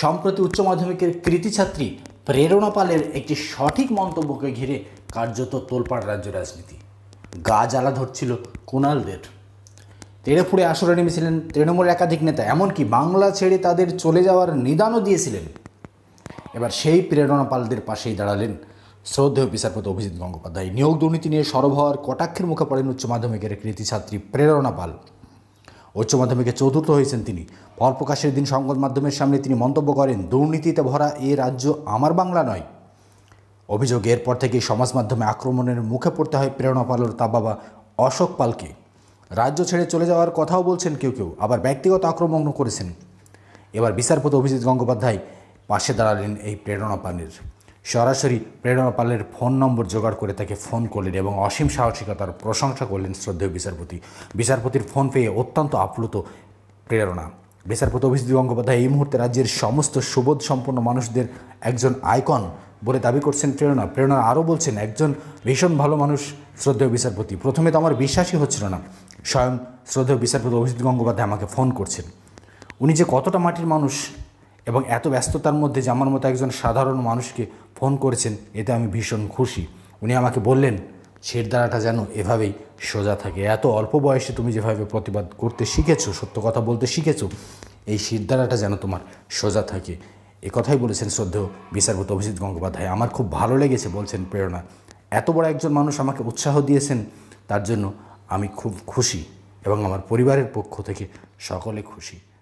সম্প্রতি উচ্চ মাধ্যমিকের কৃতি ছাত্রী প্রেরণা পালের একটি সঠিক মন্তব্যকে ঘিরে কার্যত তোলপাড় রাজ্য রাজনীতি গা জ্বালা ধরছিল কুণালদের ফুড়ে আসরে নেমেছিলেন তৃণমূল একাধিক নেতা এমনকি বাংলা ছেড়ে তাদের চলে যাওয়ার নিদানও দিয়েছিলেন এবার সেই প্রেরণা পালদের পাশেই দাঁড়ালেন শ্রদ্ধেয় বিচারপতি অভিজিৎ গঙ্গোপাধ্যায় নিয়োগ দুর্নীতি নিয়ে সরব হওয়ার কটাক্ষের মুখে পড়েন উচ্চ মাধ্যমিকের কৃতি ছাত্রী প্রেরণা পাল উচ্চ মাধ্যমিকে চতুর্থ হয়েছেন তিনি ফল প্রকাশের দিন সংবাদ মাধ্যমের সামনে তিনি মন্তব্য করেন দুর্নীতিতে ভরা এ রাজ্য আমার বাংলা নয় অভিযোগ এরপর থেকে সমাজ মাধ্যমে আক্রমণের মুখে পড়তে হয় প্রেরণা পালর তা বাবা অশোক পালকে রাজ্য ছেড়ে চলে যাওয়ার কথাও বলছেন কেউ কেউ আবার ব্যক্তিগত আক্রমণ করেছেন এবার বিচারপতি অভিজিৎ গঙ্গোপাধ্যায় পাশে দাঁড়ালেন এই প্রেরণা পানির সরাসরি প্রেরণা পালের ফোন নম্বর জোগাড় করে তাকে ফোন করলেন এবং অসীম সাহসিকতার প্রশংসা করলেন শ্রদ্ধেয় বিচারপতি বিচারপতির ফোন পেয়ে অত্যন্ত আপ্লুত প্রেরণা বিচারপতি অভিজিৎ গঙ্গোপাধ্যায় এই মুহূর্তে রাজ্যের সমস্ত সুবোধ সম্পন্ন মানুষদের একজন আইকন বলে দাবি করছেন প্রেরণা প্রেরণা আরও বলছেন একজন ভীষণ ভালো মানুষ শ্রদ্ধেয় বিচারপতি প্রথমে তো আমার বিশ্বাসই হচ্ছিল না স্বয়ং শ্রদ্ধেয় বিচারপতি অভিজিৎ গঙ্গোপাধ্যায় আমাকে ফোন করছেন উনি যে কতটা মাটির মানুষ এবং এত ব্যস্ততার মধ্যে যে আমার মতো একজন সাধারণ মানুষকে ফোন করেছেন এতে আমি ভীষণ খুশি উনি আমাকে বললেন শেরদাঁড়াটা যেন এভাবেই সোজা থাকে এত অল্প বয়সে তুমি যেভাবে প্রতিবাদ করতে শিখেছো সত্য কথা বলতে শিখেছো এই শিরদাঁড়াটা যেন তোমার সোজা থাকে এ কথাই বলেছেন শ্রদ্ধেয় বিচারপতি অভিজিৎ গঙ্গোপাধ্যায় আমার খুব ভালো লেগেছে বলছেন প্রেরণা এত বড় একজন মানুষ আমাকে উৎসাহ দিয়েছেন তার জন্য আমি খুব খুশি এবং আমার পরিবারের পক্ষ থেকে সকলে খুশি